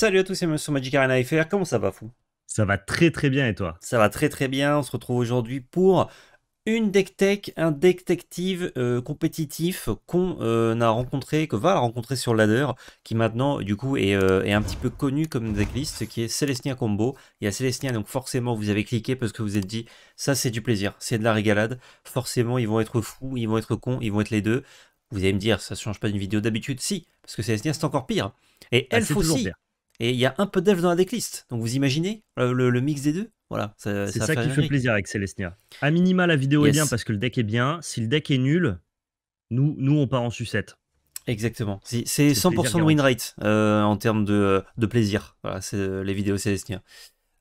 Salut à tous, c'est Monsieur Magic Arena FR, comment ça va fou Ça va très très bien et toi Ça va très très bien, on se retrouve aujourd'hui pour une deck tech, un deck euh, compétitif qu'on euh, a rencontré, que va rencontrer sur ladder, qui maintenant du coup est, euh, un petit peu connu comme decklist, qui est Celestia Combo. Il y a Celestia, donc forcément vous avez cliqué parce que vous êtes dit, ça c'est du plaisir, c'est de la régalade, forcément ils vont être fous, ils vont être cons, ils vont être les deux. Vous allez me dire, ça change pas d'une vidéo d'habitude Si, parce que Celestia c'est encore pire. Et ah, elle faut aussi, et il y a un peu dev dans la decklist. Donc vous imaginez euh, le, mix des deux voilà, C'est ça, qui fait plaisir avec Celestia. A minima, la vidéo est bien parce que le deck est bien. Si le deck est nul, nous, nous on part en sucette. Exactement. C'est 100% de win rate euh, en termes euh, de, plaisir. Voilà, c'est les vidéos Celestia.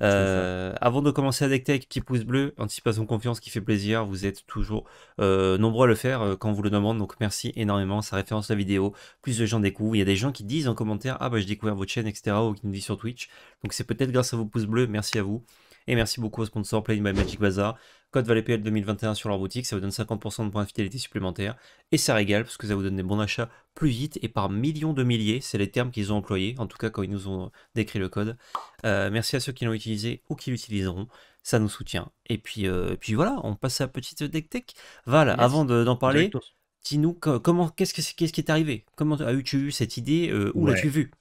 Euh, avant de commencer à tech, petit pouce bleu, anticipation confiance qui fait plaisir. Vous êtes toujours euh, nombreux à le faire euh, quand vous le demande, donc merci énormément. Ça référence la vidéo, plus de gens découvrent. Il y a des gens qui disent en commentaire Ah bah j'ai découvert votre chaîne, etc. ou qui nous disent sur Twitch. Donc c'est peut-être grâce à vos pouces bleus, merci à vous. Et merci beaucoup aux sponsors Play by Magic Bazaar. Code ValetPL 2021 sur leur boutique, ça vous donne 50% de points de fidélité supplémentaires. Et ça régale parce que ça vous donne des bons achats plus vite et par millions de milliers. C'est les termes qu'ils ont employés, en tout cas quand ils nous ont décrit le code. Euh, merci à ceux qui l'ont utilisé ou qui l'utiliseront ça nous soutient. Et puis, euh, puis voilà, on passe à petite deck tech. Val, avant d'en parler, dis-nous comment qu'est-ce qui est arrivé Comment as-tu eu cette idée euh, Où l'as-tu vu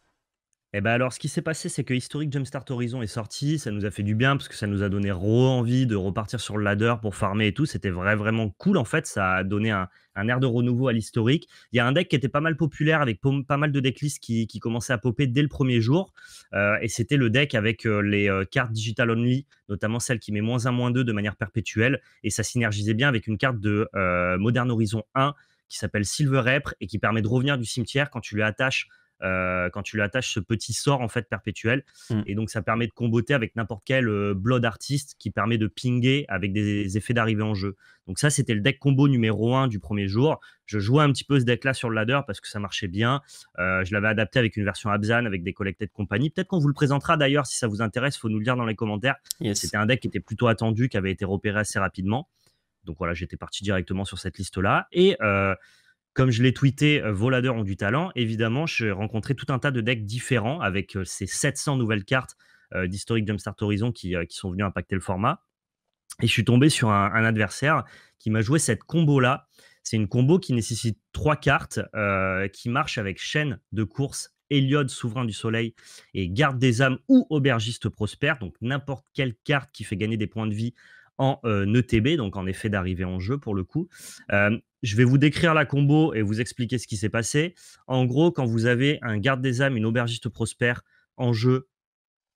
et eh bien alors, ce qui s'est passé, c'est que Historic Jumpstart Horizon est sorti. Ça nous a fait du bien parce que ça nous a donné envie de repartir sur le ladder pour farmer et tout. C'était vrai, vraiment cool. En fait, ça a donné un, air de renouveau à l'historique. Il y a un deck qui était pas mal populaire avec pas mal de decklists qui, qui commençaient à popper dès le premier jour. Euh, et c'était le deck avec euh, les euh, cartes digital only, notamment celle qui met moins 1, moins 2 de manière perpétuelle. Et ça synergisait bien avec une carte de Modern Horizon 1 qui s'appelle Silver Epre et qui permet de revenir du cimetière quand tu lui attaches euh, quand tu lui attaches ce petit sort en fait perpétuel. Mm. Et donc ça permet de comboter avec n'importe quel euh, Blood Artist qui permet de pinguer avec des, effets d'arrivée en jeu. Donc ça, c'était le deck combo numéro 1 du premier jour. Je jouais un petit peu ce deck-là sur le ladder parce que ça marchait bien. Euh, je l'avais adapté avec une version Abzan, avec des collectés de compagnie. Peut-être qu'on vous le présentera d'ailleurs si ça vous intéresse, faut nous le dire dans les commentaires. C'était un deck qui était plutôt attendu, qui avait été repéré assez rapidement. Donc voilà, j'étais parti directement sur cette liste-là. Et comme je l'ai tweeté, euh, Voladeurs ont du talent. Évidemment, j'ai rencontré tout un tas de decks différents avec euh, ces 700 nouvelles cartes euh, d'historique Jumpstart Horizon qui, qui sont venues impacter le format. Et je suis tombé sur un, adversaire qui m'a joué cette combo-là. C'est une combo qui nécessite trois cartes, qui marche avec chaîne de course, Héliode, souverain du soleil, et garde des âmes ou aubergiste prospère. Donc n'importe quelle carte qui fait gagner des points de vie en ETB, euh, e donc en effet d'arriver en jeu pour le coup. Euh, je vais vous décrire la combo et vous expliquer ce qui s'est passé. En gros, quand vous avez un garde des âmes, une aubergiste prospère en jeu,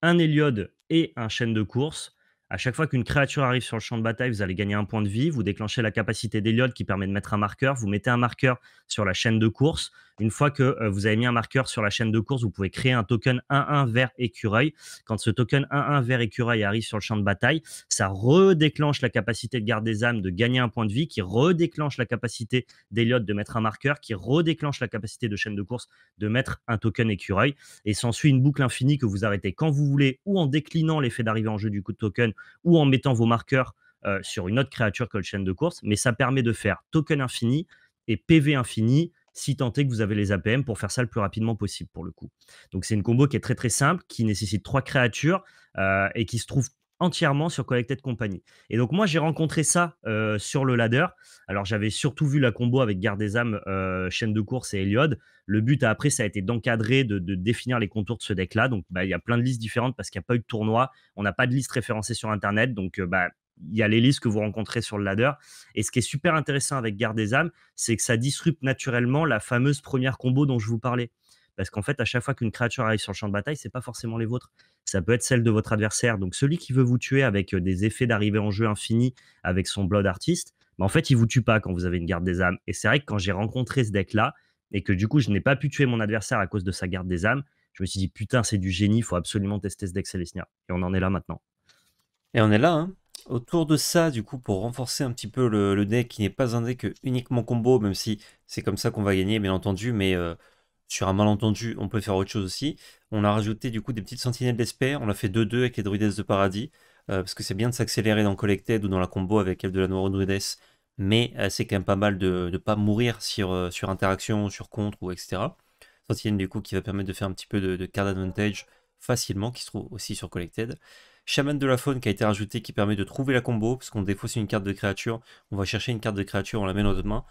un Héliode et un chaîne de course, à chaque fois qu'une créature arrive sur le champ de bataille, vous allez gagner un point de vie. Vous déclenchez la capacité d'héliode qui permet de mettre un marqueur. Vous mettez un marqueur sur la chaîne de course. Une fois que euh, vous avez mis un marqueur sur la chaîne de course, vous pouvez créer un token 1-1 vers écureuil. Quand ce token 1-1 vers écureuil arrive sur le champ de bataille, ça redéclenche la capacité de garde des âmes de gagner un point de vie, qui redéclenche la capacité d'Eliot de mettre un marqueur, qui redéclenche la capacité de chaîne de course de mettre un token écureuil. Et s'ensuit une boucle infinie que vous arrêtez quand vous voulez, ou en déclinant l'effet d'arrivée en jeu du coup de token, ou en mettant vos marqueurs euh, sur une autre créature que la chaîne de course, mais ça permet de faire token infini et PV infini si tant est que vous avez les APM pour faire ça le plus rapidement possible pour le coup. Donc c'est une combo qui est très très simple, qui nécessite trois créatures euh, et qui se trouve entièrement sur Collected Company. Et donc moi j'ai rencontré ça euh, sur le ladder. Alors j'avais surtout vu la combo avec Garde des euh, âmes, chaîne de course et Eliode, Le but après ça a été d'encadrer, de, définir les contours de ce deck là. Donc bah, il y a plein de listes différentes parce qu'il n'y a pas eu de tournoi, on n'a pas de liste référencée sur internet. Donc bah, il y a les listes que vous rencontrez sur le ladder. Et ce qui est super intéressant avec Garde des âmes, c'est que ça disrupte naturellement la fameuse première combo dont je vous parlais. Parce qu'en fait, à chaque fois qu'une créature arrive sur le champ de bataille, c'est pas forcément les vôtres. Ça peut être celle de votre adversaire. Donc celui qui veut vous tuer avec euh, des effets d'arrivée en jeu infini avec son Blood Artist, bah en fait, il vous tue pas quand vous avez une garde des âmes. Et c'est vrai que quand j'ai rencontré ce deck-là, et que du coup, je n'ai pas pu tuer mon adversaire à cause de sa garde des âmes, je me suis dit, putain, c'est du génie, il faut absolument tester ce deck Celestia. Et on en est là maintenant. Et on est là, hein Autour de ça, du coup, pour renforcer un petit peu le, deck qui n'est pas un deck uniquement combo, même si c'est comme ça qu'on va gagner, bien entendu, mais euh, sur un malentendu, on peut faire autre chose aussi. On a rajouté du coup des petites sentinelles d'espère, on l'a fait 2-2 avec les druides de paradis, euh, parce que c'est bien de s'accélérer dans Collected ou dans la combo avec elle de la Noire Druides, mais euh, c'est quand même pas mal de ne pas mourir sur, interaction, sur contre, ou etc. Sentinelle du coup qui va permettre de faire un petit peu de, de card advantage, facilement, qui se trouve aussi sur Collected. Shaman de la faune qui a été rajouté, qui permet de trouver la combo, parce qu'on défausse une carte de créature, on va chercher une carte de créature, on la met dans notre main.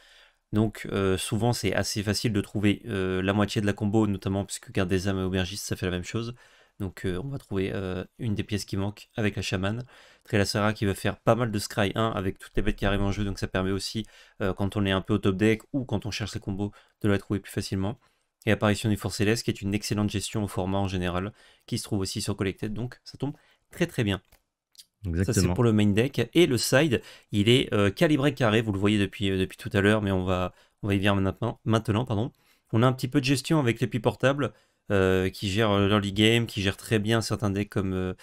Donc euh, souvent c'est assez facile de trouver euh, la moitié de la combo, notamment puisque garde des âmes et aubergiste ça fait la même chose. Donc euh, on va trouver une des pièces qui manque avec la chamane. sera qui va faire pas mal de scry 1 avec toutes les bêtes qui arrivent en jeu, donc ça permet aussi quand on est un peu au top deck ou quand on cherche la combo de la trouver plus facilement et Apparition du Forces Célestes, qui est une excellente gestion au format en général, qui se trouve aussi sur Collected, donc ça tombe très très bien. Exactement. Ça c'est pour le main deck. Et le side, il est euh, calibré carré, vous le voyez depuis, euh, depuis tout à l'heure, mais on va, on va y venir maintenant. maintenant pardon. On a un petit peu de gestion avec les puits portables, euh, qui gèrent l'early game, qui gèrent très bien certains decks comme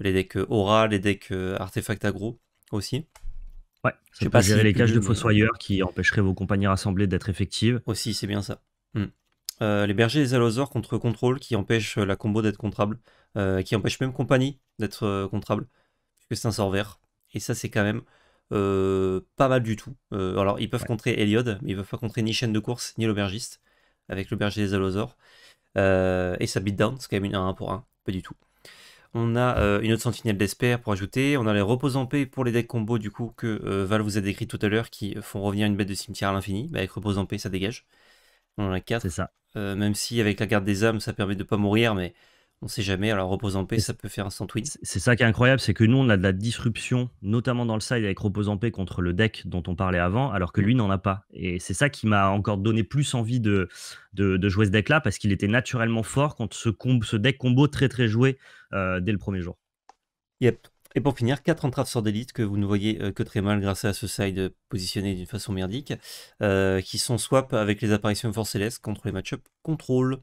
les decks Aura, les decks Artefact Agro aussi. Ouais, ça peut gérer les cages de Fossoyeurs qui empêcheraient vos compagnies rassemblées d'être effectives. Aussi, c'est bien ça. Hmm. Euh, les bergers des allosaures contre contrôle qui empêche euh, la combo d'être contrable, euh, qui empêche même compagnie d'être contrable, puisque c'est un sort vert. Et ça, c'est quand même pas mal du tout. alors, ils peuvent contrer Eliod, mais ils peuvent pas contrer ni chaîne de course, ni l'aubergiste, avec le berger des allosaures. et ça down, c'est quand même une 1, pour 1, pas du tout. On a une autre sentinelle d'espère pour ajouter. On a les repos en paix pour les decks combo du coup que Val vous a décrit tout à l'heure qui font revenir une bête de cimetière à l'infini. Bah, avec repos en paix, ça dégage. On en a quatre. C'est ça. Euh, même si avec la carte des âmes, ça permet de pas mourir, mais on sait jamais. Alors repose en paix, ça peut faire un sandwich. C'est ça qui est incroyable, c'est que nous on a de la disruption, notamment dans le side avec Reposant en paix contre le deck dont on parlait avant, alors que mm. lui n'en a pas. Et c'est ça qui m'a encore donné plus envie de, jouer ce deck-là parce qu'il était naturellement fort contre ce, deck combo très très joué euh, dès le premier jour. Yep. Et pour finir, 4 entraves sort d'élite que vous ne voyez euh, que très mal grâce à ce side positionné d'une façon merdique, euh, qui sont swap avec les apparitions Force Céleste contre les matchups contrôle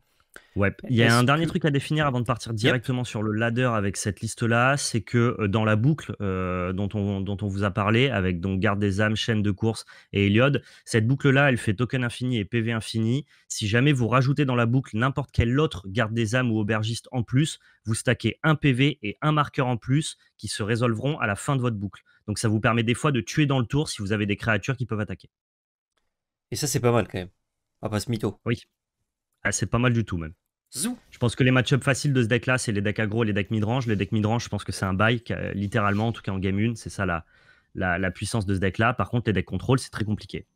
il y a un dernier truc à définir avant de partir directement sur le ladder avec cette liste-là, c'est que euh, dans la boucle euh, dont, on, vous a parlé, avec donc Garde des âmes, chaîne de course et Eliode cette boucle-là, elle fait token infini et PV infini. Si jamais vous rajoutez dans la boucle n'importe quel autre Garde des âmes ou aubergiste en plus, vous stackez un PV et un marqueur en plus qui se résolveront à la fin de votre boucle. Donc ça vous permet des fois de tuer dans le tour si vous avez des créatures qui peuvent attaquer. Et ça, c'est pas mal quand même. On ah, pas se mytho. Oui. Ah, c'est pas mal du tout, même. Zou. Je pense que les match faciles de ce deck-là, c'est les decks aggro et les decks midrange. Les decks midrange, je pense que c'est un bike, euh, littéralement, en tout cas en game 1, c'est ça la, la, puissance de ce deck-là. Par contre, les decks contrôle, c'est très compliqué.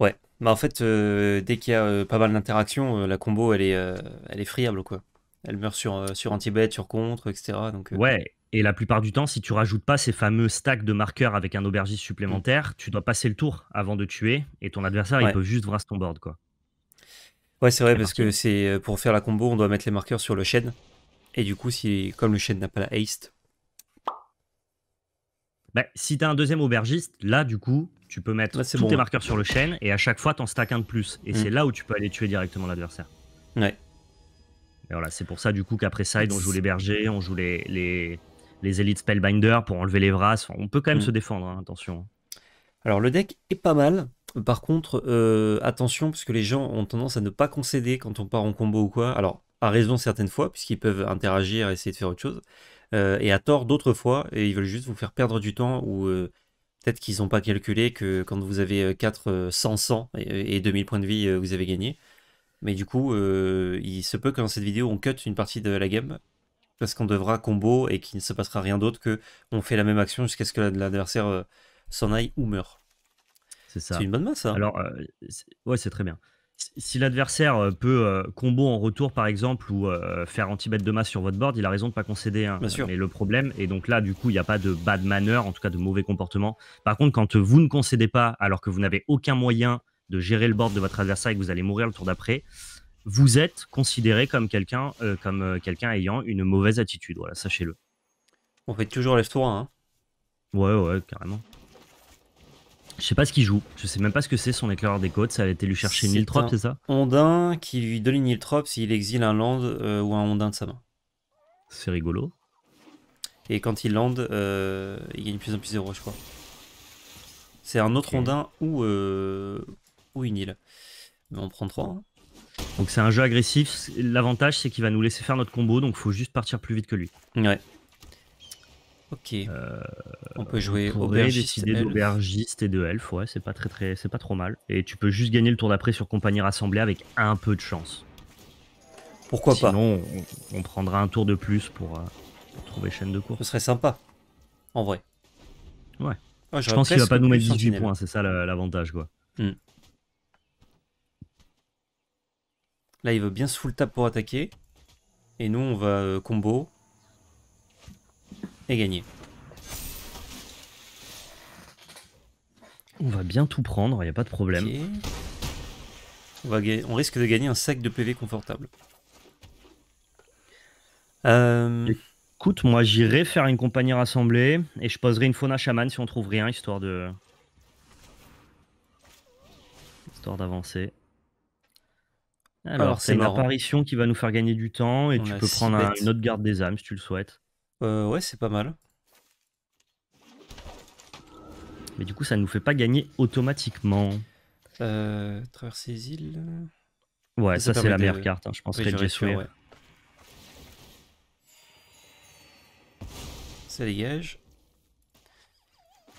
Ouais, bah en fait, euh, dès qu'il y a euh, pas mal d'interactions, la combo, elle est, elle est friable, quoi. Elle meurt sur, sur anti-bet, sur contre, etc. Donc, Ouais, et la plupart du temps, si tu rajoutes pas ces fameux stacks de marqueurs avec un aubergiste supplémentaire, mm. tu dois passer le tour avant de tuer, et ton adversaire, il peut juste voir ton board, quoi. Ouais, c'est vrai, parce que c'est euh, pour faire la combo, on doit mettre les marqueurs sur le chêne. Et du coup, si, comme le chêne n'a pas la haste. Bah, si t'as un deuxième aubergiste, là, du coup, tu peux mettre tous tes hein. marqueurs sur le chêne et à chaque fois, t'en stack un de plus. Et mm. c'est là où tu peux aller tuer directement l'adversaire. Ouais. Et voilà, c'est pour ça, du coup, qu'après Side, on joue les bergers, on joue les, les, les élites Spellbinder pour enlever les bras, on peut quand même mm. se défendre, hein, attention. Alors, le deck est pas mal. Par contre, euh, attention, parce que les gens ont tendance à ne pas concéder quand on part en combo ou quoi. Alors, à raison certaines fois, puisqu'ils peuvent interagir, et essayer de faire autre chose, euh, et à tort d'autres fois, et ils veulent juste vous faire perdre du temps, ou euh, peut-être qu'ils n'ont pas calculé que quand vous avez 4 100, et, 2000 points de vie, vous avez gagné. Mais du coup, il se peut que dans cette vidéo, on cut une partie de la game, parce qu'on devra combo, et qu'il ne se passera rien d'autre que on fait la même action jusqu'à ce que l'adversaire s'en aille ou meure. C'est une bonne masse. ça. Hein. Alors, ouais, c'est très bien. Si l'adversaire peut combo en retour, par exemple, ou faire anti-bête de masse sur votre board, il a raison de pas concéder. Bien sûr. Mais le problème, et donc là, du coup, il n'y a pas de bad manner, en tout cas de mauvais comportement. Par contre, quand vous ne concédez pas, alors que vous n'avez aucun moyen de gérer le board de votre adversaire et que vous allez mourir le tour d'après, vous êtes considéré comme quelqu'un comme quelqu'un ayant une mauvaise attitude. Voilà, sachez-le. On fait toujours lève tour Hein. Ouais, ouais, carrément. Je sais pas ce qu'il joue. Je sais même pas ce que c'est son éclaireur des côtes. Ça a été lui chercher une trop, c'est ça Ondin qui lui donne une trop s'il exile un land euh, ou un Ondin de sa main. C'est rigolo. Et quand il land, euh, il gagne plus en plus zéro je crois. C'est un autre Ondin ou, euh, ou une île. Mais on prend 3. Hein. Donc c'est un jeu agressif. L'avantage, c'est qu'il va nous laisser faire notre combo, donc faut juste partir plus vite que lui. Ouais. Ok. Euh, on peut jouer on décider d'aubergiste et de elfe, ouais, c'est pas très très c'est pas trop mal et tu peux juste gagner le tour d'après sur compagnie rassemblée avec un peu de chance. Pourquoi pas Sinon, on, prendra un tour de plus pour, euh, trouver chaîne de cours. Ce serait sympa. En vrai. Ouais. Ah, je pense qu'il va pas nous mettre 18 points, c'est ça l'avantage quoi. Hmm. Là, il veut bien se full tap pour attaquer. Et nous, on va euh, combo, gagner On va bien tout prendre, il n'y a pas de problème. On, va on, risque de gagner un sac de PV confortable. Euh, Écoute, moi j'irai faire une compagnie rassemblée et je poserai une fauna chaman si on trouve rien, histoire de... Histoire d'avancer. Alors, c'est une apparition qui va nous faire gagner du temps et tu peux prendre une autre garde des âmes si tu le souhaites. Euh, ouais, c'est pas mal. Mais du coup, ça ne nous fait pas gagner automatiquement. Euh, traverser les îles. Ouais, ça, c'est la meilleure carte, hein, je pense. que j'ai su. Ça dégage.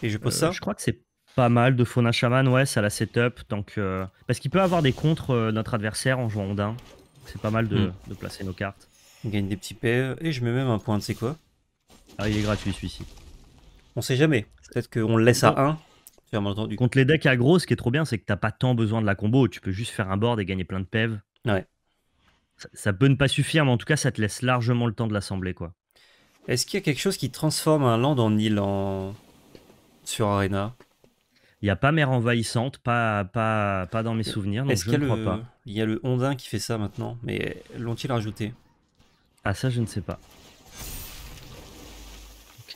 Et je pose euh, ça. Je crois que c'est pas mal de Fauna Shaman, ouais, ça la setup. Tant euh, Parce qu'il peut avoir des contres notre adversaire en jouant d'un C'est pas mal hmm. de, placer nos cartes. On gagne des petits P e, et je mets même un point de c'est quoi ah, il est gratuit celui-ci. On sait jamais. Peut-être qu'on le laisse à 1. Entendu. Contre les decks aggro, ce qui est trop bien, c'est que t'as pas tant besoin de la combo. Tu peux juste faire un board et gagner plein de pev. Ouais. Ça, peut ne pas suffire, mais en tout cas, ça te laisse largement le temps de l'assembler. quoi. Est-ce qu'il y a quelque chose qui transforme un land en île en... sur Arena Il n'y a pas mer envahissante, pas, pas, pas dans mes souvenirs, Est-ce qu'il pas. Il y a le Ondin qui fait ça maintenant, mais l'ont-ils rajouté Ah ça, je ne sais pas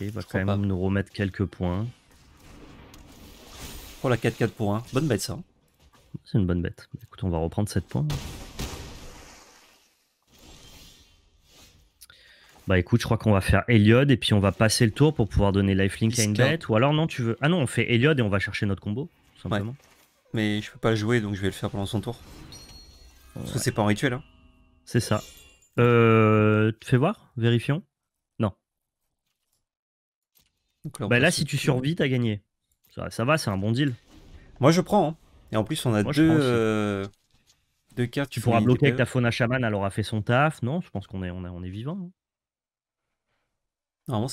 il va quand même nous remettre quelques points. Oh la 4-4 pour 1. Bonne bête ça. Hein. C'est une bonne bête. Écoute, on va reprendre 7 points. Bah écoute, je crois qu'on va faire Eliod et puis on va passer le tour pour pouvoir donner lifelink à une bête. Ou alors non, tu veux. Ah non, on fait Eliod et on va chercher notre combo, simplement. Mais je peux pas jouer donc je vais le faire pendant son tour. Parce que c'est pas un rituel. Hein. C'est ça. Euh, fais voir, vérifions. Bah là, là si tu survis, t'as gagné. Ça, ça va, c'est un bon deal. Moi, je prends. Hein. Et en plus, on a deux, euh, deux cartes. Tu pourras bloquer avec ta faune à chaman, elle aura fait son taf. Non, je pense qu'on est, on est, on est vivant. Tu hein. Normalement,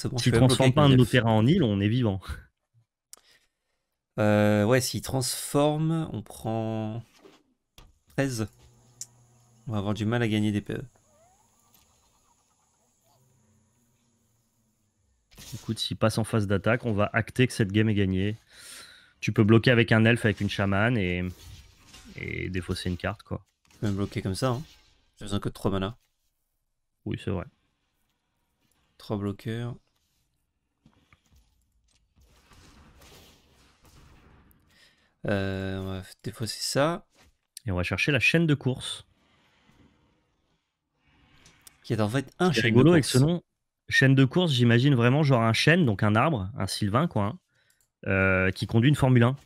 c'est pas un de nos terrains en île, on est vivant. Euh, ouais, s'il transforme, on prend 13. On va avoir du mal à gagner des PE. écoute, s'il passe en phase d'attaque, on va acter que cette game est gagnée. Tu peux bloquer avec un elfe, avec une chamane et, défausser une carte, quoi. peux même bloquer comme ça, hein. J'ai besoin que de 3 mana. Oui, c'est vrai. 3 bloqueurs. Euh, on va défausser ça. Et on va chercher la chaîne de course. Qui est en fait un chaîne rigolo avec ce nom. Chaîne de course, j'imagine vraiment genre un chêne, donc un arbre, un sylvain, quoi, hein, euh, qui conduit une Formule 1.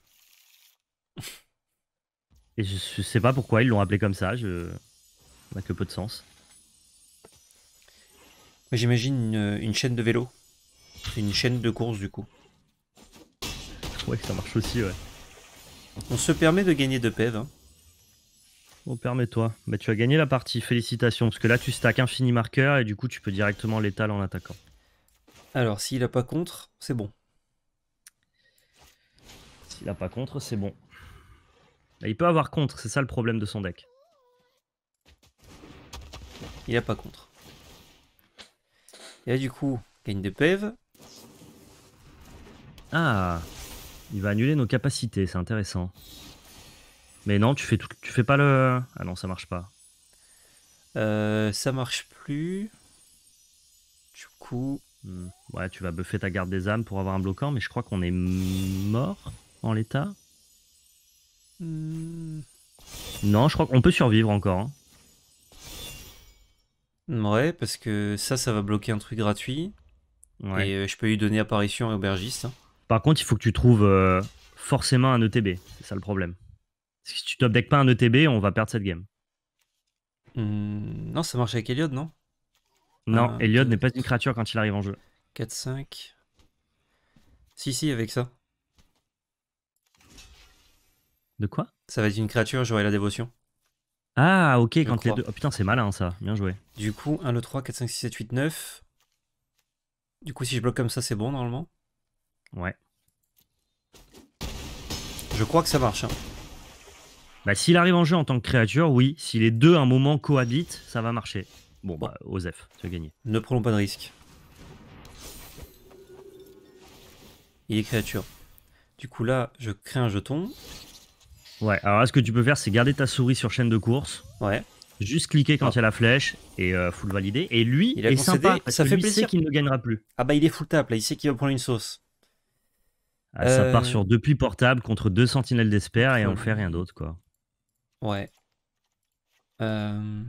Et je, sais pas pourquoi ils l'ont appelé comme ça, je... ça n'a que peu de sens. J'imagine une, chaîne de vélo. Une chaîne de course, du coup. Ouais, ça marche aussi, ouais. On se permet de gagner de pèves. Hein. Oh, permets-toi. Bah, tu as gagné la partie, félicitations, parce que là tu stacks infini marqueur et du coup tu peux directement l'étaler en attaquant. Alors, s'il a pas contre, c'est bon. S'il n'a pas contre, c'est bon. Bah, il peut avoir contre, c'est ça le problème de son deck. Il a pas contre. Et là, du coup, gagne des pèves. Ah, il va annuler nos capacités, c'est intéressant. Mais non, tu fais, tu fais pas le. Ah non, ça marche pas. Euh, ça marche plus. Du coup. Hmm. Ouais, tu vas buffer ta garde des âmes pour avoir un bloquant, mais je crois qu'on est mort en l'état. Hmm. Non, je crois qu'on peut survivre encore. Hein. Ouais, parce que ça, ça va bloquer un truc gratuit. Ouais. Et euh, je peux lui donner apparition et aubergiste. Hein. Par contre, il faut que tu trouves euh, forcément un ETB. C'est ça le problème. Si tu top deck pas un ETB, on va perdre cette game. Hmm, non, ça marche avec Eliode, non Non, euh, n'est pas une créature quand il arrive en jeu. 4, 5. Si, si, avec ça. De quoi Ça va être une créature, j'aurai la dévotion. Ah, ok, quand les deux. Oh putain, c'est malin ça, bien joué. Du coup, 1, 2, 3, 4, 5, 6, 7, 8, 9. Du coup, si je bloque comme ça, c'est bon normalement Ouais. Je crois que ça marche. Hein. Bah, s'il arrive en jeu en tant que créature, oui. Si les deux à un moment cohabitent, ça va marcher. Bon, bah, Osef, tu as gagné. Ne prenons pas de risque. Il est créature. Du coup, là, je crée un jeton. Ouais, alors là, ce que tu peux faire, c'est garder ta souris sur chaîne de course. Ouais. Juste cliquer quand ah. il y a la flèche et euh, full valider. Et lui, il est sympa. Parce ça fait sait qu'il ne gagnera plus. Ah bah, il est full tap là. Il sait qu'il va prendre une sauce. Ah, Ça part euh. sur deux puits portables, contre deux sentinelles d'espère et on fait rien d'autre, quoi. Ouais. Euh,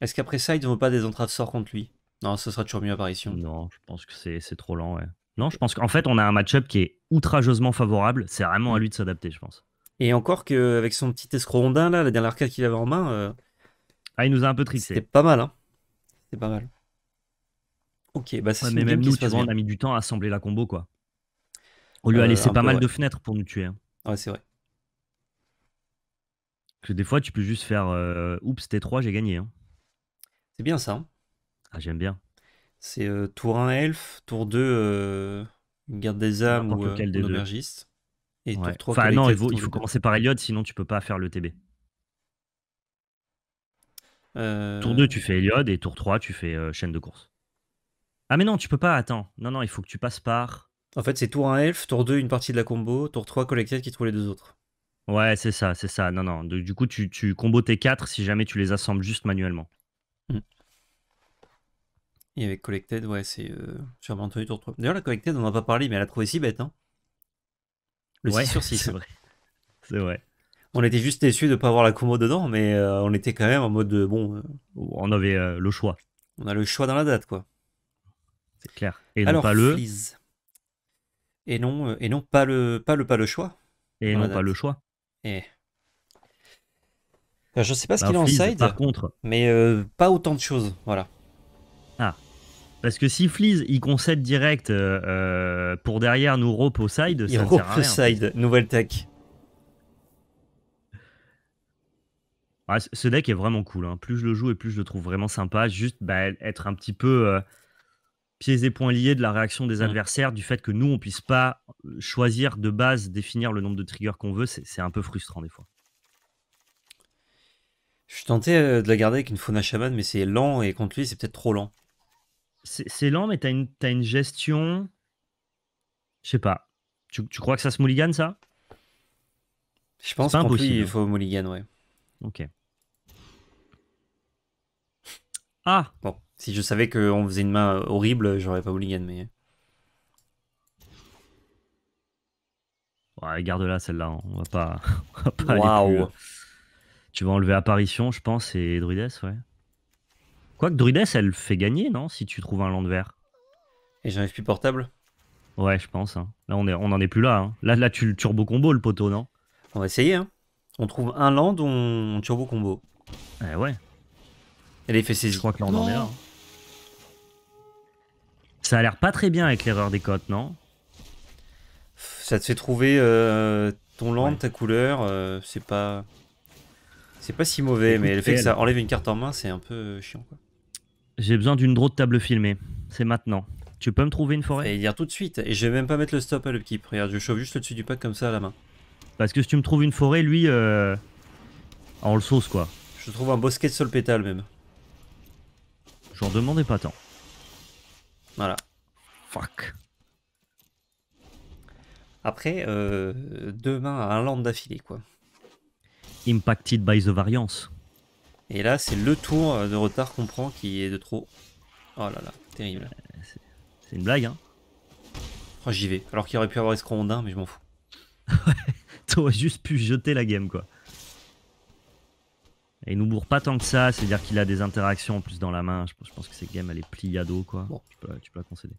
est-ce qu'après ça, il ne vont pas des entraves sort contre lui Non, ce sera toujours mieux apparition. Non, je pense que c'est trop lent, ouais. Non, je pense qu'en fait, on a un match-up qui est outrageusement favorable. C'est vraiment à lui de s'adapter, je pense. Et encore qu'avec son petit escroondin là, la dernière carte qu'il avait en main. Euh, ah, il nous a un peu tristé C'était pas mal, hein. C'était pas mal. Ok, bah c'est Mais même nous, on a mis du temps à assembler la combo, quoi. On lui a euh, laissé pas mal de fenêtres pour nous tuer. Hein. Ouais, c'est vrai que des fois, tu peux juste faire euh, Oups, T3, j'ai gagné. Hein. C'est bien ça. Hein. Ah, j'aime bien. C'est euh, tour 1 elf tour 2 euh, garde des âmes ou euh, et tour 3 Enfin, non, il faut, commencer par Elliot, sinon tu peux pas faire le TB. Tour 2, tu fais Elliot, et tour 3, tu fais chaîne de course. Ah, mais non, tu peux pas, attends. Non, non, il faut que tu passes par. En fait, c'est tour 1 elf, tour 2 une partie de la combo, tour 3 collectif qui trouve les deux autres. Ouais, c'est ça, c'est ça. Non, non. Du coup, tu, tu combos tes 4 si jamais tu les assembles juste manuellement. Mm. Et avec Collected, ouais, c'est euh, sûrement tour 3. D'ailleurs, la Collected, on n'en a pas parlé, mais elle a trouvé si bête, hein Le ouais, 6 sur 6. C'est vrai. C'est vrai. On était juste déçus de ne pas avoir la combo dedans, mais euh, on était quand même en mode bon. Euh, on avait euh, le choix. On a le choix dans la date, quoi. C'est clair. Et non pas le. Et non, et non pas, le, pas, le, pas le choix. Et non pas le choix. Eh. Euh, je sais pas ce bah, qu'il qu'il en side, par contre. mais euh, pas autant de choses, voilà. Ah. Parce que si Fleeze, il concède direct euh, pour derrière nous rope au side, ça rope sert à rien. side, nouvelle tech. ce deck est vraiment cool. Hein. Plus je le joue et plus je le trouve vraiment sympa. Juste bah, être un petit peu pieds et poings liés de la réaction des mmh. adversaires, du fait que nous, on puisse pas choisir de base, définir le nombre de triggers qu'on veut, c'est un peu frustrant des fois. Je suis tenté euh, de la garder avec une fauna shaman mais c'est lent et contre lui, c'est peut-être trop lent. C'est lent, mais t'as une, as une gestion. Je sais pas. Tu, tu, crois que ça se mulligan, ça Je pense que lui, il faut mulligan, ouais. Ok. Ah Bon. Si je savais qu'on faisait une main horrible, j'aurais pas hooligan, mais... Ouais, garde-la celle-là, hein. on va pas. wow. Tu vas enlever Apparition, je pense, et Druides, ouais. Quoique Druides, elle fait gagner, non Si tu trouves un land vert. Et j'enlève plus portable Ouais, je pense. Hein. Là, on, est, on en est plus là. Hein. Là, là, tu le turbo combo, le poteau, non On va essayer. Hein. On trouve un land, on, turbo combo. Eh ouais. est fait saisie. Je crois que là, on en est là. Hein. Ça a l'air pas très bien avec l'erreur des cotes, non Ça te fait trouver euh, ton land, ta couleur, euh, c'est pas... C'est pas si mauvais, mais le fait que ça enlève une carte en main, c'est un peu chiant, quoi. J'ai besoin d'une draw de table filmée. C'est maintenant. Tu peux me trouver une forêt Et dire tout de suite. Et je vais même pas mettre le stop à hein, l'upkeep. Regarde, je chauffe juste au-dessus du pack comme ça à la main. Parce que si tu me trouves une forêt, lui, on euh, le sauce quoi. Je trouve un bosquet de sol pétale même. J'en demandais pas tant. Voilà. Fuck. Après, euh, demain à un land d'affilée, quoi. Impacted by the variance. Et là, c'est le tour de retard qu'on prend qui est de trop. Oh là là, terrible. Euh, c'est une blague, hein oh, J'y vais. Alors qu'il aurait pu avoir escrondin, mais je m'en fous. T'aurais juste pu jeter la game, quoi. Et il nous bourre pas tant que ça, c'est-à-dire qu'il a des interactions en plus dans la main. Je pense, que cette game elle est pliado quoi. Bon. Tu, peux, la concéder.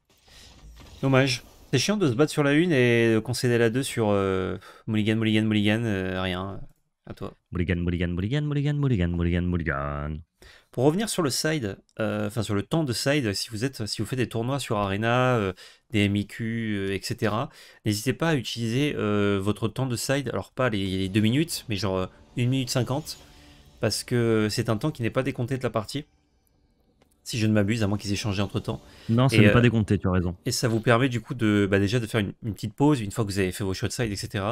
Dommage. C'est chiant de se battre sur la une et de concéder la 2 sur euh, Mulligan, Mulligan, euh, rien. À toi. Mulligan, Mulligan, Mulligan, Mulligan, Mulligan, Mulligan, Mulligan. Pour revenir sur le side, euh, enfin sur le temps de side, si vous êtes, si vous faites des tournois sur Arena, euh, des MIQ, etc., n'hésitez pas à utiliser votre temps de side. Alors pas les, 2 deux minutes, mais genre 1 minute 50 parce que c'est un temps qui n'est pas décompté de la partie. Si je ne m'abuse, à moins qu'ils aient changé entre temps. Non, ça n'est pas euh, décompté, tu as raison. Et ça vous permet du coup de bah, déjà de faire une, petite pause, une fois que vous avez fait vos shots side, etc.,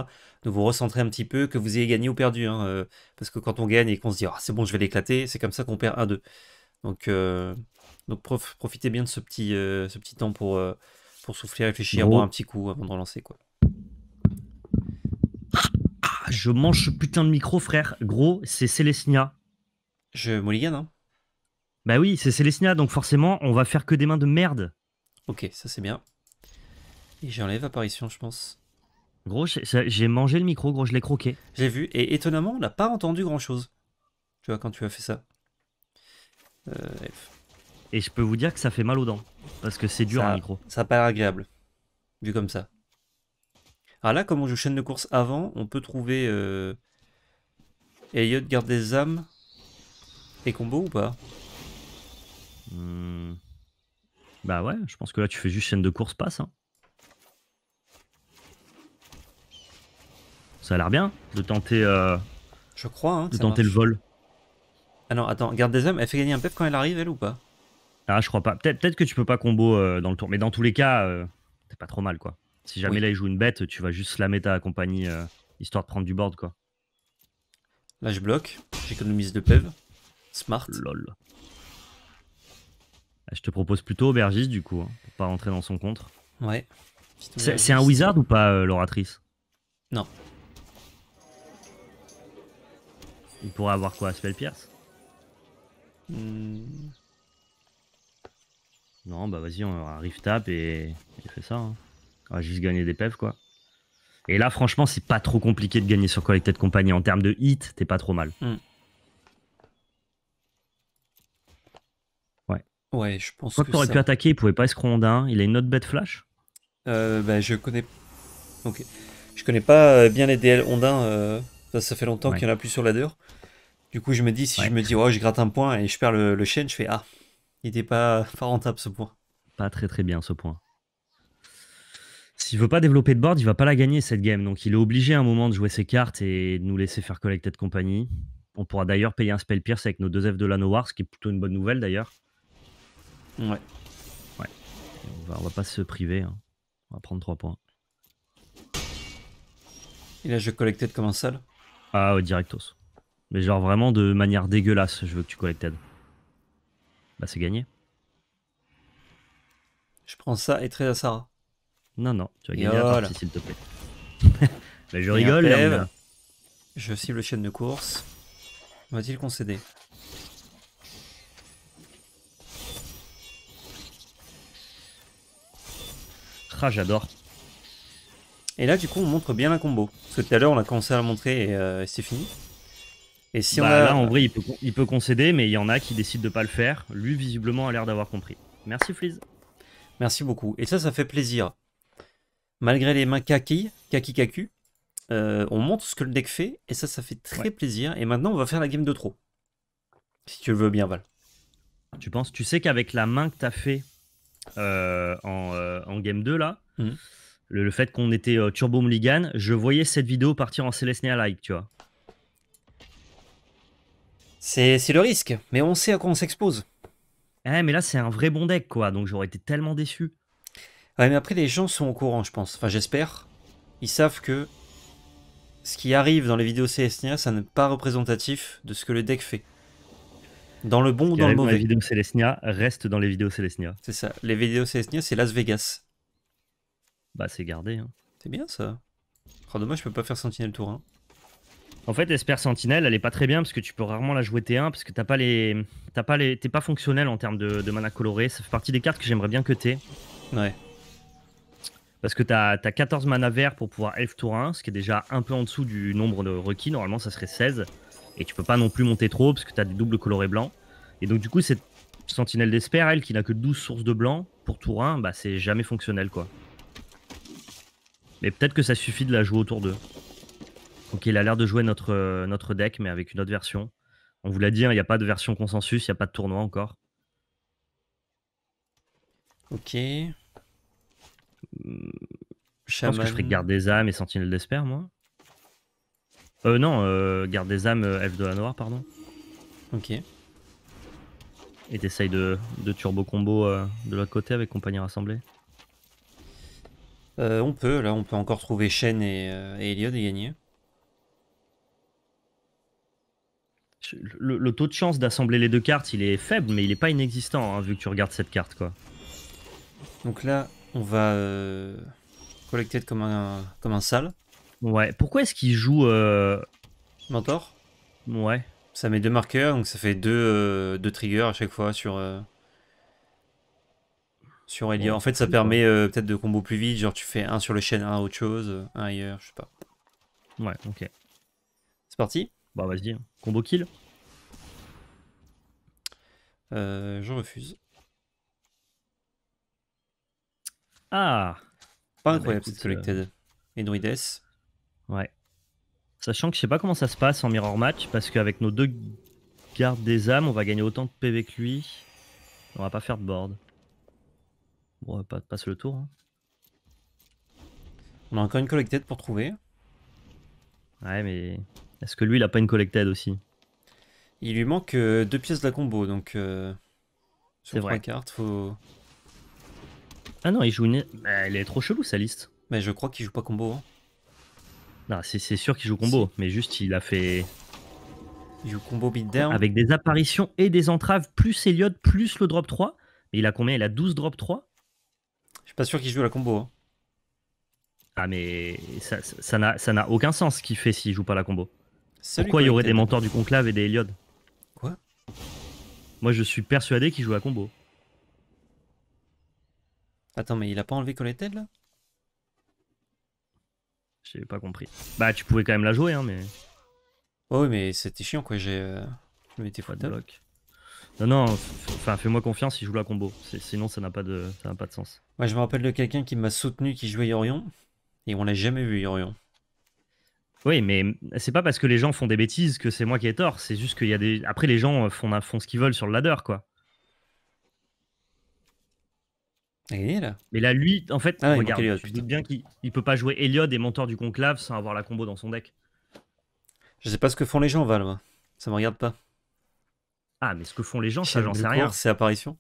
de vous recentrer un petit peu, que vous ayez gagné ou perdu. Hein, euh, parce que quand on gagne et qu'on se dit, ah, c'est bon, je vais l'éclater, c'est comme ça qu'on perd 1-2. Donc, euh, profitez bien de ce petit, temps pour, souffler, réfléchir, boire un petit coup avant de relancer. quoi. Ah, je mange ce putain de micro, frère. Gros, c'est Célestina Je mulligan, hein Bah oui, c'est Célestina donc forcément, on va faire que des mains de merde. Ok, ça c'est bien. Et j'enlève apparition, je pense. Gros, j'ai mangé le micro, gros, je l'ai croqué. J'ai vu, et étonnamment, on n'a pas entendu grand-chose. Tu vois, quand tu as fait ça. Euh, et je peux vous dire que ça fait mal aux dents. Parce que c'est dur, ça, un micro. Ça n'a pas l'air agréable, vu comme ça. Alors ah, là, comme on joue chaîne de course avant, on peut trouver euh, Elliot garde des âmes et combo ou pas hmm. Bah ouais, je pense que là tu fais juste chaîne de course passe. Hein. Ça a l'air bien de tenter. Euh, je crois. Hein, de tenter le vol. Ah non, attends, garde des âmes, elle fait gagner un pep quand elle arrive, elle ou pas Ah, je crois pas. Peut-être que tu peux pas combo euh, dans le tour, mais dans tous les cas, euh, t'es pas trop mal quoi. Si jamais là, il joue une bête, tu vas juste slammer ta compagnie euh, histoire de prendre du board, quoi. Là, je bloque. J'économise de pev. Smart. Lol. Ah, je te propose plutôt Bergis du coup, hein, pour pas rentrer dans son contre. Ouais. C'est un wizard ou pas, euh, l'oratrice Non. Il pourrait avoir quoi Spell Pierce hmm. Non, bah vas-y, on aura Rift Tap et, il fait ça. Hein. On va juste gagner des pevs quoi. Et là, franchement, c'est pas trop compliqué de gagner sur Collected Company. En termes de hit, t'es pas trop mal. Hmm. Ouais. Ouais, je pense Quoi que, t'aurais pu attaquer, il pouvait pas escroquer Ondin. Il a une autre bête flash euh, bah, je connais. Ok. Je connais pas euh, bien les DL Ondin. Euh, ça, fait longtemps qu'il y en a plus sur la dehors. Du coup, je me dis, si je me dis, oh, je gratte un point et je perds le, le chaîne, je fais, ah, il était pas, pas rentable ce point. Pas très très bien ce point. S'il veut pas développer de board, il va pas la gagner cette game. Donc il est obligé à un moment de jouer ses cartes et de nous laisser faire collecter de compagnie. On pourra d'ailleurs payer un Spell Pierce avec nos deux F de la War, ce qui est plutôt une bonne nouvelle d'ailleurs. Ouais. Ouais. On va, pas se priver. Hein. On va prendre 3 points. Et là, je Collected comme un seul Ah, ouais, directos. Mais genre vraiment de manière dégueulasse, je veux que tu Collected. Bah, c'est gagné. Je prends ça et très à Sarah. Non, non, tu vas gagner la partie, s'il te plaît. mais bah, je rigole, là, Je cible le chaîne de course. Va-t-il concéder Ah, j'adore. Et là, du coup, on montre bien la combo. Parce que tout à l'heure, on a commencé à la montrer euh, et, c'est fini. Et si on bah, a... Là, en vrai, il peut, concéder, mais il y en a qui décident de pas le faire. Lui, visiblement, a l'air d'avoir compris. Merci, Fleeze. Merci beaucoup. Et ça, ça fait plaisir malgré les mains kaki, kaki kaku, euh, on montre ce que le deck fait, et ça, ça fait très plaisir. Et maintenant, on va faire la game de trop. Si tu veux bien, Val. Tu penses, tu sais qu'avec la main que tu as fait euh, euh, en, game 2, là, mhm. le, fait qu'on était Turbo Mulligan, je voyais cette vidéo partir en celestial Like, tu vois. C'est le risque, mais on sait à quoi on s'expose. Eh, mais là, c'est un vrai bon deck, quoi, donc j'aurais été tellement déçu. Ouais, ah, mais après, les gens sont au courant, je pense. Enfin, j'espère. Ils savent que ce qui arrive dans les vidéos csnia ça n'est pas représentatif de ce que le deck fait. Dans le bon ou dans le mauvais. Les vidéos Célestia restent dans les vidéos Célestia. C'est ça. Les vidéos Célestia, c'est Las Vegas. Bah, c'est gardé. Hein. C'est bien ça. Oh, dommage, je peux pas faire Sentinelle tour En fait, Esper Sentinelle, elle est pas très bien parce que tu peux rarement la jouer T1 parce que t'as pas les, pas les, t'es pas fonctionnel en termes de, mana coloré. Ça fait partie des cartes que j'aimerais bien que t'aies. Ouais. Parce que tu as, 14 mana vert pour pouvoir Elf tour 1, ce qui est déjà un peu en dessous du nombre de requis. Normalement, ça serait 16. Et tu peux pas non plus monter trop parce que tu as doubles double coloré blanc. Et donc, du coup, cette sentinelle d'espère, elle qui n'a que 12 sources de blanc pour tour 1, bah, c'est jamais fonctionnel quoi. Mais peut-être que ça suffit de la jouer autour d'eux. Ok, il a l'air de jouer notre, euh, notre deck, mais avec une autre version. On vous l'a dit, il hein, n'y a pas de version consensus, il n'y a pas de tournoi encore. Ok. Je pense que je ferais garde des âmes et sentinelle d'espère, moi. Euh, non, euh, garde des âmes, euh, Elf de la noire, pardon. Ok. Et t'essayes de, turbo combo euh, de l'autre côté avec compagnie rassemblée On peut, là, on peut encore trouver Shen et, et et gagner. Le, taux de chance d'assembler les deux cartes, il est faible, mais il n'est pas inexistant, hein, vu que tu regardes cette carte, quoi. Donc là, on va euh, collecter comme un, comme un sale. Ouais, pourquoi est-ce qu'il joue euh, Mentor Ouais. Ça met deux marqueurs, donc ça fait deux, euh, deux triggers à chaque fois sur, sur En fait, ça permet peut-être de combo plus vite, genre tu fais un sur le chaîne, un autre chose, un ailleurs, je sais pas. Ouais, ok. C'est parti Bah vas-y, hein. combo kill. je refuse. Ah Pas ah, bah incroyable cette collected. et euh, Druides. Ouais. Sachant que je sais pas comment ça se passe en mirror match, parce qu'avec nos deux gardes des âmes, on va gagner autant de PV que lui. On va pas faire de board. Bon, on va pas passer le tour. Hein. On a encore une collected pour trouver. Ouais, mais est-ce que lui, il a pas une collected aussi Il lui manque euh, deux pièces de la combo, donc euh, sur trois cartes, faut... Ah non, il joue une... Bah, elle est trop chelou sa liste. Mais je crois qu'il joue pas combo. Hein. Non, c'est sûr qu'il joue combo, mais juste il a fait... Il joue combo down Avec des apparitions et des entraves, plus Elliot, plus le drop 3. Mais il a combien Il a 12 drop 3 Je suis pas sûr qu'il joue la combo. Hein. Ah mais ça n'a ça, aucun sens ce qu'il fait s'il joue pas la combo. Pourquoi il y aurait des mentors du conclave et des Elliot Quoi Moi je suis persuadé qu'il joue la combo. Attends, mais il a pas enlevé Collected là J'ai pas compris. Bah, tu pouvais quand même la jouer, hein, mais. Oh, oui, mais c'était chiant quoi. J'ai. Euh, je m'étais de Non, non, enfin, fais-moi confiance, il joue la combo. Sinon, ça n'a pas, de... pas de sens. Moi je me rappelle de quelqu'un qui m'a soutenu qui jouait Yorion. Et on l'a jamais vu, Yorion. Oui, mais c'est pas parce que les gens font des bêtises que c'est moi qui ai tort. C'est juste qu'il y a des. Après, les gens font, font ce qu'ils veulent sur le ladder, quoi. Mais là, lui, en fait, ah regarde, bien qu'il peut pas jouer Eliode et Mentor du Conclave sans avoir la combo dans son deck. Je sais pas ce que font les gens, Val, Ça Ça me regarde pas. Ah, mais ce que font les gens, ça, j'en sais rien. C'est apparition.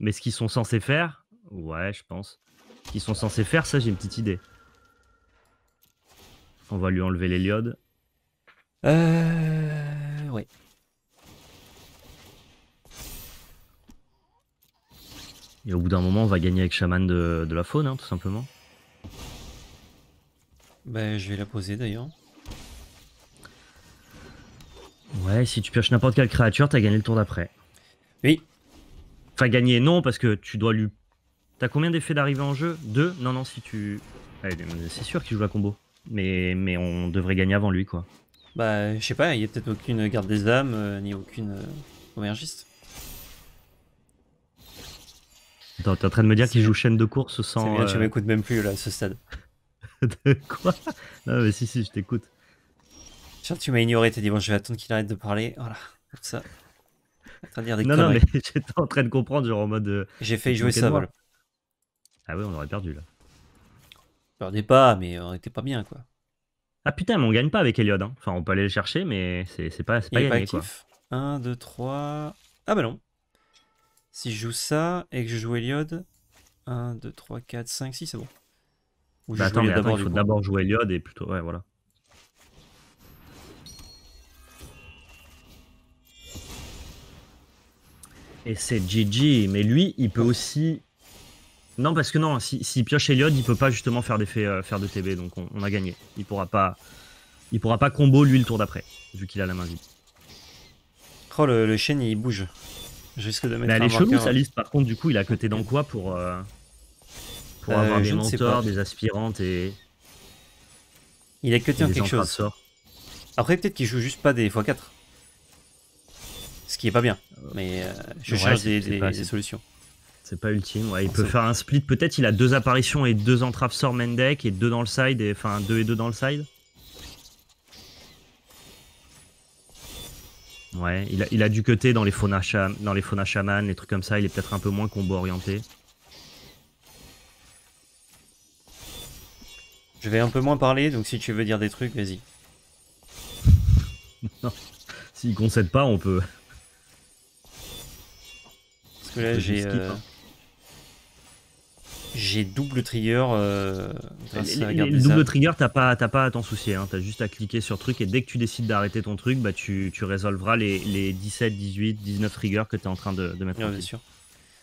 Mais ce qu'ils sont censés faire, ouais, je pense. Ce qu'ils sont censés faire, ça, j'ai une petite idée. On va lui enlever l'Eliod. Euh. oui. Et au bout d'un moment, on va gagner avec Shaman de, la faune, hein, tout simplement. Bah, je vais la poser d'ailleurs. Ouais, si tu pioches n'importe quelle créature, t'as gagné le tour d'après. Oui. Enfin, gagner, non, parce que tu dois lui. T'as combien d'effets d'arrivée en jeu Deux Non, non, si tu. C'est sûr qu'il joue la combo. Mais, mais on devrait gagner avant lui, quoi. Bah, je sais pas, il y a peut-être aucune garde des âmes, euh, ni aucune euh, Attends, t'es en train de me dire qu'il joue chaîne de course sans. Bien, tu euh, m'écoutes même plus là, ce stade. de quoi Non, mais si, si, je t'écoute. Tiens, tu m'as ignoré, t'as dit bon, je vais attendre qu'il arrête de parler. Voilà, Pour ça. En train de dire des non, non, mais j'étais en train de comprendre, genre en mode. Euh, J'ai fait jouer ça, Ah ouais, on aurait perdu là. On pas, mais on était pas bien quoi. Ah putain, mais on gagne pas avec Eliod. Hein. Enfin, on peut aller le chercher, mais c'est pas, pas pas actif. Quoi. 1, 2, 3. Ah bah non. Si je joue ça et que je joue Eliode, 1, 2, 3, 4, 5, 6, c'est bon. Bah, attends, il faut d'abord jouer Eliode et plutôt. Ouais, voilà. Et c'est GG, mais lui, il peut aussi. Non, parce que non, s'il si, pioche Eliode, il peut pas justement faire, des euh, faire de TB, donc on, a gagné. Il pourra pas, il pourra pas combo lui le tour d'après, vu qu'il a la main vide. Oh, le, le chêne il bouge. Mais de mettre Mais sa liste, par contre, du coup, il a côté dans quoi pour, euh, pour euh, avoir des mentors, des aspirantes et. Il a cuté en quelque chose. Après, peut-être qu'il joue juste pas des x4. Ce qui est pas bien. Mais euh, je cherche des, solutions. C'est pas ultime. Ouais, il peut faire un split. Peut-être il a deux apparitions et deux entraves sort main deck et deux dans le side. Et, enfin, deux et deux dans le side. Ouais, il a, du côté dans les Fauna, dans les les trucs comme ça. Il est peut-être un peu moins combo orienté. Je vais un peu moins parler, donc si tu veux dire des trucs, vas-y. S'il concède pas, on peut. Parce que là, j'ai. Euh, hein. J'ai double trigger. Euh, double trigger, t'as pas, à t'en soucier. Hein. T'as juste à cliquer sur truc et dès que tu décides d'arrêter ton truc, bah, tu, résolveras les, 17, 18, 19 triggers que t'es en train de, mettre. Ouais, bien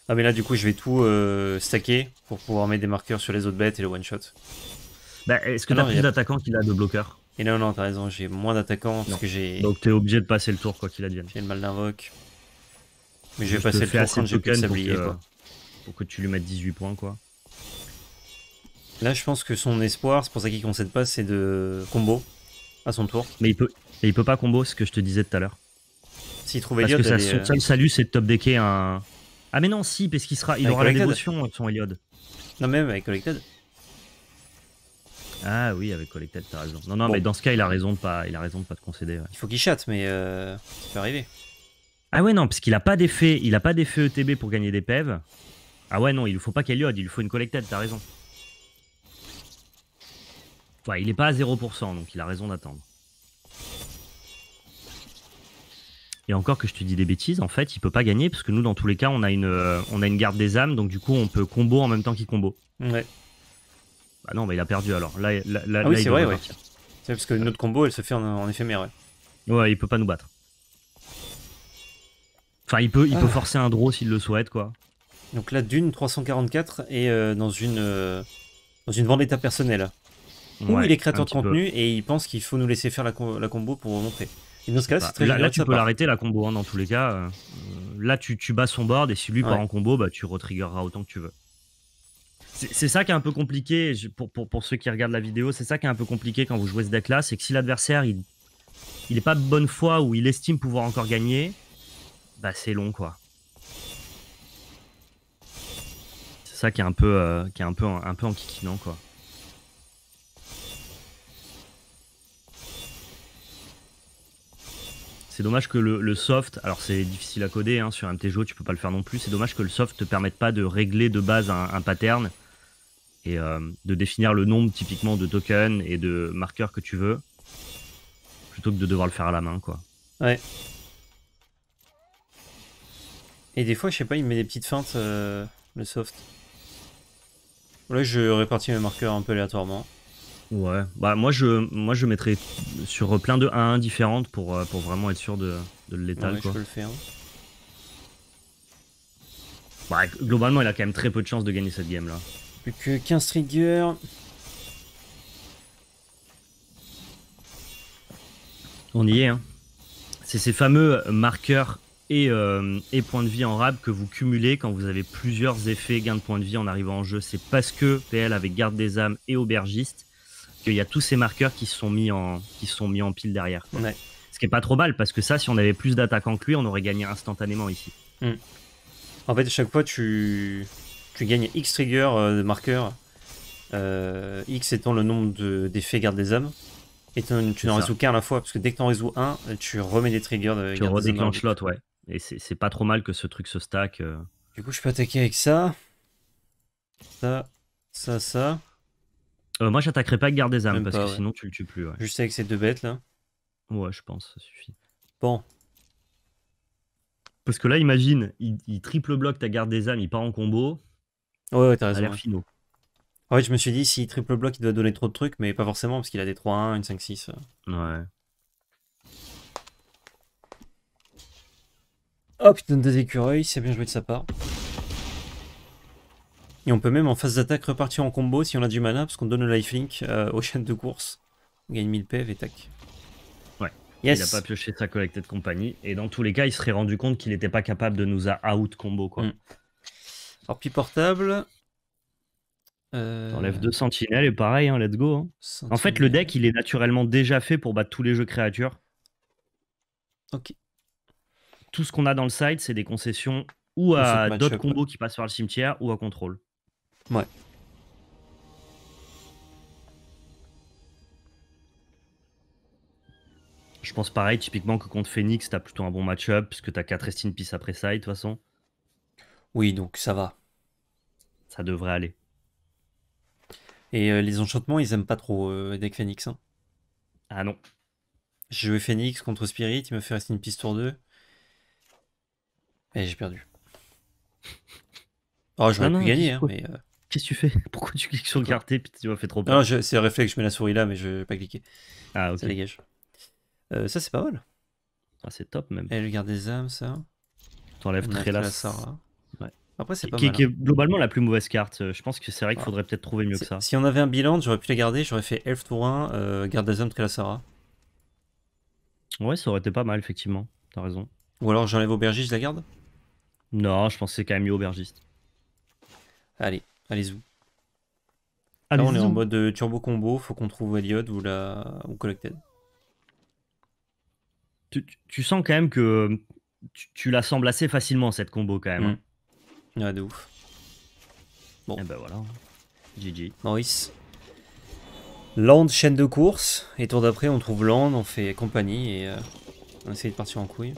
Ah mais là du coup je vais tout euh, stacker pour pouvoir mettre des marqueurs sur les autres bêtes et le one shot. Bah, est-ce que ah a t'as plus d'attaquants qu'il a de bloqueurs Et non non t'as raison j'ai moins d'attaquants parce que j'ai. Donc t'es obligé de passer le tour quoi qu'il advienne. J'ai le mal d'invoque. Mais je vais passer le tour j'ai plus de sablier pour que tu lui mettes 18 points quoi. Là, je pense que son espoir, c'est pour ça qu'il ne concède pas, c'est de combo à son tour. Mais il peut, il peut pas combo, ce que je te disais tout à l'heure. S'il trouve Parce que son euh, salut, c'est de top decker un. Ah, mais non, si, parce qu'il sera, il aura collected. la euh, son Eliod. Non, même avec Collected. Ah oui, avec Collected, t'as raison. Non, non, mais dans ce cas, il a raison de pas, il a raison de pas te concéder. Il faut qu'il chatte, mais euh, ça peut arriver. Ah ouais, non, parce qu'il a pas d'effet, il a pas d'effet ETB pour gagner des PEV. Ah ouais, non, il lui faut pas qu'Eliod, il lui faut une Collected, t'as raison. Ouais, il est pas à 0%, donc il a raison d'attendre. Et encore que je te dis des bêtises, en fait, il peut pas gagner parce que nous, dans tous les cas, on a une, euh, on a une garde des âmes, donc du coup, on peut combo en même temps qu'il combo. Ouais. Bah non, mais bah, il a perdu alors. Ah oui, c'est vrai, ouais. C'est parce que notre combo, elle se fait en, éphémère, ouais. Ouais, il peut pas nous battre. Enfin, il peut, il peut ah. forcer un draw s'il le souhaite, quoi. Donc là, d'une 344 et euh, dans une euh, dans une vendetta personnelle ou il est créateur de contenu et il pense qu'il faut nous laisser faire la, combo pour montrer. dans cas-là, bah, c'est très tu peux l'arrêter la combo, hein, dans tous les cas. Euh, là, tu, tu, bats son board et si lui part en combo, bah, tu retriggeras autant que tu veux. C'est ça qui est un peu compliqué pour, ceux qui regardent la vidéo. C'est ça qui est un peu compliqué quand vous jouez ce deck-là. C'est que si l'adversaire il, est pas de bonne foi ou il estime pouvoir encore gagner, bah c'est long quoi. C'est ça qui est un peu, euh, qui est un peu, un peu quoi. C'est dommage que le, soft, alors c'est difficile à coder hein, sur MTGO, tu peux pas le faire non plus. C'est dommage que le soft te permette pas de régler de base un, pattern et euh, de définir le nombre typiquement de tokens et de marqueurs que tu veux plutôt que de devoir le faire à la main quoi. Ouais. Et des fois, je sais pas, il met des petites feintes euh, le soft. Là, je répartis mes marqueurs un peu aléatoirement. Ouais, bah moi je, moi je mettrais sur plein de 1 différentes pour, euh, pour vraiment être sûr de, de l'étal. Ouais, Bah, globalement, il a quand même très peu de chances de gagner cette game là. Plus que 15 triggers. On y est, hein. C'est ces fameux marqueurs et, euh, et points de vie en rab que vous cumulez quand vous avez plusieurs effets gains de points de vie en arrivant en jeu. C'est parce que PL avec garde des âmes et aubergiste qu'il y a tous ces marqueurs qui se sont mis en, qui sont mis en pile derrière. Ce qui est pas trop mal parce que ça, si on avait plus d'attaquants que lui, on aurait gagné instantanément ici. Hmm. En fait, à chaque fois, tu, gagnes X trigger euh, de marqueurs, euh, X étant le nombre de, garde des hommes. Et tu n'en résous qu'un à la fois, parce que dès que tu en résous un, tu remets des triggers de Tu redéclenches l'autre, ouais. Et c'est pas trop mal que ce truc se stack. Euh. Du coup, je peux attaquer avec ça. Ça, ça, ça. Euh, moi, j'attaquerai pas avec garde des âmes parce que sinon tu le tues plus. Ouais. Juste avec ces deux bêtes là. Ouais, je pense, ça suffit. Bon. Parce que là, imagine, il, triple bloc ta garde des âmes, il part en combo. Ouais, ouais, t'as raison. Ouais. Finaux. ouais, je me suis dit, s'il triple bloc, il doit donner trop de trucs, mais pas forcément, parce qu'il a des 3-1, une 5-6. Euh. Ouais. Hop, il donne des écureuils, c'est bien joué de sa part. Et on peut même en phase d'attaque repartir en combo si on a du mana, parce qu'on donne le lifelink euh, aux chaînes de course. On gagne 1000 PV et tac. Ouais. Il n'a pas pioché sa de compagnie. Et dans tous les cas, il serait rendu compte qu'il n'était pas capable de nous out combo. Quoi. Mm. portable. Euh, T'enlèves deux sentinelles et pareil, hein, let's go. Hein. En fait, le deck, il est naturellement déjà fait pour battre tous les jeux créatures. Ok. Tout ce qu'on a dans le side, c'est des concessions ou à d'autres combos qui passent par le cimetière ou à contrôle. Ouais. Je pense pareil, typiquement que contre Phoenix, t'as plutôt un bon match-up, puisque t'as 4 Rest in Peace après ça, de toute façon. Oui, donc ça va. Ça devrait aller. Et euh, les enchantements, ils aiment pas trop euh, deck Phoenix. Hein. Ah non. J'ai joué Phoenix contre Spirit, il me fait Rest in Peace tour 2. Et j'ai perdu. Oh, j'aurais pu plus gagner, hein, mais. Euh, quest tu fais Pourquoi tu cliques sur garder puis tu m'as fait trop peur je c'est réflexe, je mets la souris là, mais je vais pas cliquer. Ah, euh, ça c'est pas mal. Ah, c'est top même. elle eh, garde des âmes, ça. T'enlèves la Ouais. Après, c'est pas mal. Qui est hein. globalement la plus mauvaise carte. Euh, je pense que c'est vrai qu'il faudrait peut-être trouver mieux que ça. Si on avait un bilan, j'aurais pu la garder. J'aurais fait Elf Tour 1, euh, garde des âmes, Sarah. Ouais, ça aurait été pas mal, effectivement. T'as raison. Ou alors j'enlève aubergiste, la garde Non, je pense que c'est quand même mieux aubergiste. Allez allez vous Allez Là, on est en mode euh, turbo combo, faut qu'on trouve Elliot ou, la... ou Collected. Tu, sens quand même que euh, tu, la assez facilement cette combo quand même. Hein. Mm. Ouais, de ouf. Bon. Et eh ben voilà. GG. Maurice. Land, chaîne de course. Et tour d'après, on trouve Land, on fait compagnie et euh, on essaye de partir en couille.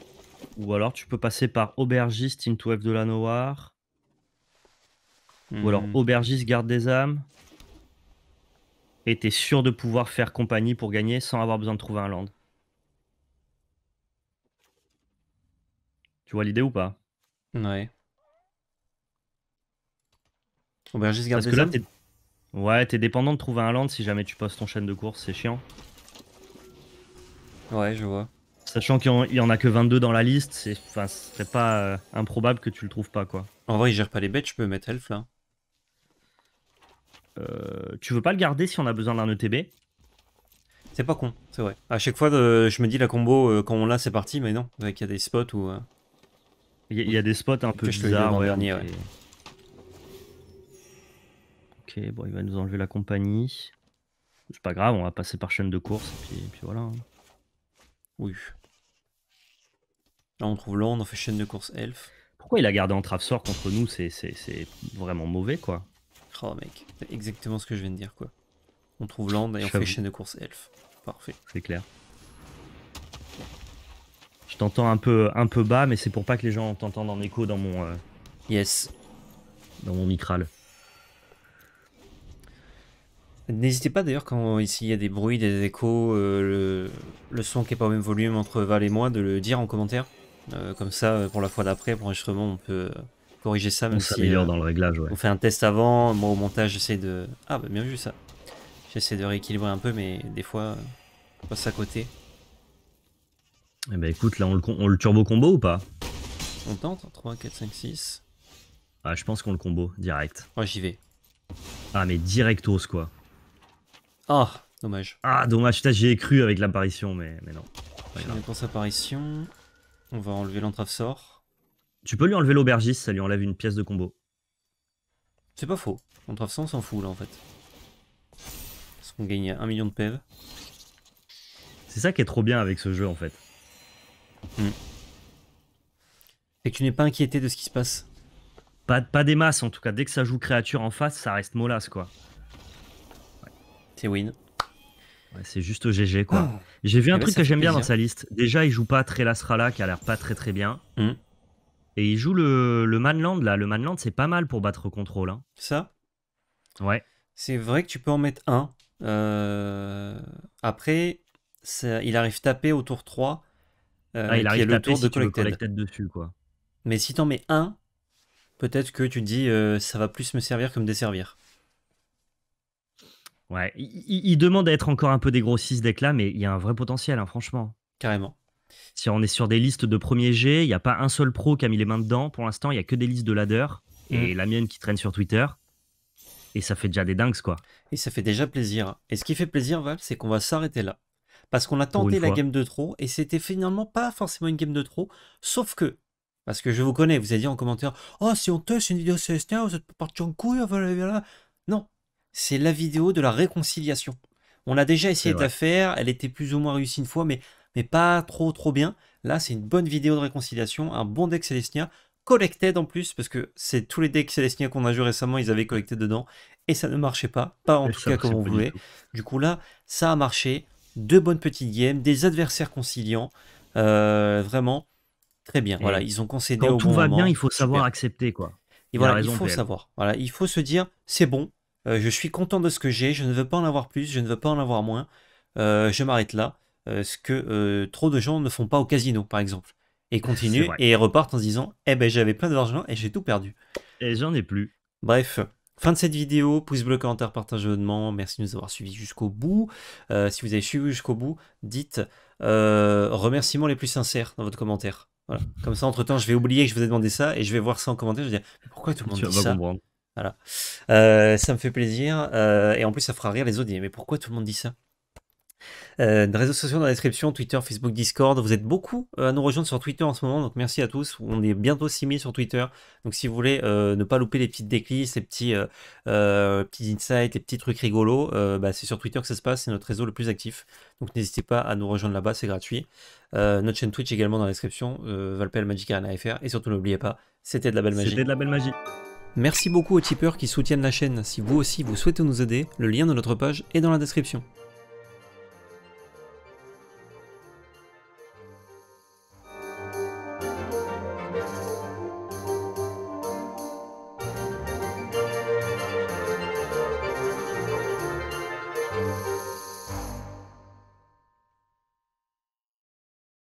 Ou alors tu peux passer par aubergiste into F de la Noire. Ou alors hmm. aubergiste, garde des âmes. Et t'es sûr de pouvoir faire compagnie pour gagner sans avoir besoin de trouver un land. Tu vois l'idée ou pas Ouais. Aubergiste, garde des âmes Ouais, t'es dépendant de trouver un land si jamais tu passes ton chaîne de course, c'est chiant. Ouais, je vois. Sachant qu'il y en a que 22 dans la liste, c'est enfin, pas euh, improbable que tu le trouves pas quoi. En vrai, il gère pas les bêtes, je peux mettre elf là. Euh, tu veux pas le garder si on a besoin d'un ETB. C'est pas con, c'est vrai. À chaque fois, euh, je me dis la combo, euh, quand on l'a, c'est parti, mais non. Il y a des spots où. Il y, a des spots un peu bizarres. ok, bon, il va nous enlever la compagnie. C'est pas grave, on va passer par chaîne de course, et puis, voilà. Hein. Oui. Là, on trouve l'onde, on fait chaîne de course Elf. Pourquoi il a gardé en Travesor contre nous C'est vraiment mauvais, quoi. Oh, mec, c'est exactement ce que je viens de dire quoi. On trouve land et on fait chaîne de course elf. Parfait. C'est clair. Je t'entends un peu, un peu bas, mais c'est pour pas que les gens t'entendent en écho dans mon. Euh, yes. Dans mon micral. N'hésitez pas d'ailleurs quand ici il y a des bruits, des échos, euh, le, son qui est pas au même volume entre Val et moi, de le dire en commentaire. Euh, comme ça, pour la fois d'après, pour l'enregistrement, on peut corriger ça. Même on si, euh, dans le réglage. On fait un test avant. Moi, au montage, j'essaie de. Ah, bah, bien vu ça. J'essaie de rééquilibrer un peu, mais des fois, on euh, passe à côté. et eh ben écoute, là on le, on le turbo combo ou pas On tente 3, 4, 5, 6. Ah, je pense qu'on le combo direct. Ouais, oh, j'y vais. Ah, mais directos quoi. Ah, dommage. Ah, dommage, j'y ai cru avec l'apparition, mais, mais non. apparition. On va enlever l'entrave sort. Tu peux lui enlever l'aubergiste, ça lui enlève une pièce de combo. C'est pas faux. On ça, on s'en fout là en fait. Parce qu'on gagne 1 million de PV. E c'est ça qui est trop bien avec ce jeu en fait. Hmm. Et que tu n'es pas inquiété de ce qui se passe. Pas, pas des masses en tout cas. Dès que ça joue créature en face, ça reste molasse quoi. C'est win. Ouais, c'est juste GG quoi. Oh. J'ai vu eh un ben, truc que j'aime bien dans sa liste. Déjà, il joue pas très Srala qui a l'air pas très très bien. Hmm. Et il joue le, le Manland, là. Le Manland, c'est pas mal pour battre contrôle. Hein. Ça Ouais. C'est vrai que tu peux en mettre un. Euh, après, il arrive taper au tour 3. Euh, ah, il arrive le tour de collecter dessus, quoi. Mais si t'en mets un, peut-être que tu te dis euh, ça va plus me servir que me desservir. Ouais, il, demande à être encore un peu dégrossi ce deck-là, mais il y a un vrai potentiel, hein, franchement. Carrément. Si on est sur des listes de premier G, il n'y a pas un seul pro qui a mis les mains dedans. Pour l'instant, il n'y a que des listes de ladder et mm. la mienne qui traîne sur Twitter. Et ça fait déjà des dingues, quoi. Et ça fait déjà plaisir. Et ce qui fait plaisir, Val, c'est qu'on va s'arrêter là. Parce qu'on a tenté la game de trop et c'était finalement pas forcément une game de trop. Sauf que, parce que je vous connais, vous avez dit en commentaire Oh, si on touche une vidéo CST, vous êtes parti en couille, Non, c'est la vidéo de la réconciliation. On a déjà essayé de la faire, elle était plus ou moins réussie une fois, mais mais pas trop trop bien. Là, c'est une bonne vidéo de réconciliation, un bon deck Celestia, collected en plus, parce que c'est tous les decks Celestia qu'on a joué récemment, ils avaient collecté dedans, et ça ne marchait pas, pas en tout cas comme on voulait. Du, coup là, ça a marché, deux bonnes petites games, des adversaires conciliants, euh, vraiment très bien. voilà, ils ont concédé quand tout va bien, il faut savoir accepter quoi. Et voilà, il faut savoir. Voilà, il faut se dire, c'est bon, euh, je suis content de ce que j'ai, je ne veux pas en avoir plus, je ne veux pas en avoir moins, euh, je m'arrête là. Euh, ce que euh, trop de gens ne font pas au casino, par exemple. Et continuent et repartent en se disant Eh ben, j'avais plein d'argent et j'ai tout perdu. Et j'en ai plus. Bref. Fin de cette vidéo, pouce bleu, commentaire, partage, abonnement. Merci de nous avoir suivis jusqu'au bout. Euh, si vous avez suivi jusqu'au bout, dites remerciements les plus sincères dans votre commentaire. Voilà. Comme ça, entre temps, je vais oublier que je vous ai demandé ça et je vais voir ça en commentaire. Je vais dire pourquoi tout le monde dit ça Voilà. ça me fait plaisir et en plus, ça fera rire les autres. Mais pourquoi tout le monde dit ça euh, réseaux sociaux dans la description, Twitter, Facebook, Discord. Vous êtes beaucoup euh, à nous rejoindre sur Twitter en ce moment, donc merci à tous. On est bientôt 6000 sur Twitter. Donc si vous voulez euh, ne pas louper les petites déclis, les petits, insights, les petits trucs rigolos, bah, c'est sur Twitter que ça se passe, c'est notre réseau le plus actif. Donc n'hésitez pas à nous rejoindre là-bas, c'est gratuit. notre chaîne Twitch également dans la description, Valpel Magic Et surtout n'oubliez pas, c'était de la belle magie. C'était de la belle magie. Merci beaucoup aux tipeurs qui soutiennent la chaîne. Si vous aussi vous souhaitez nous aider, le lien de notre page est dans la description.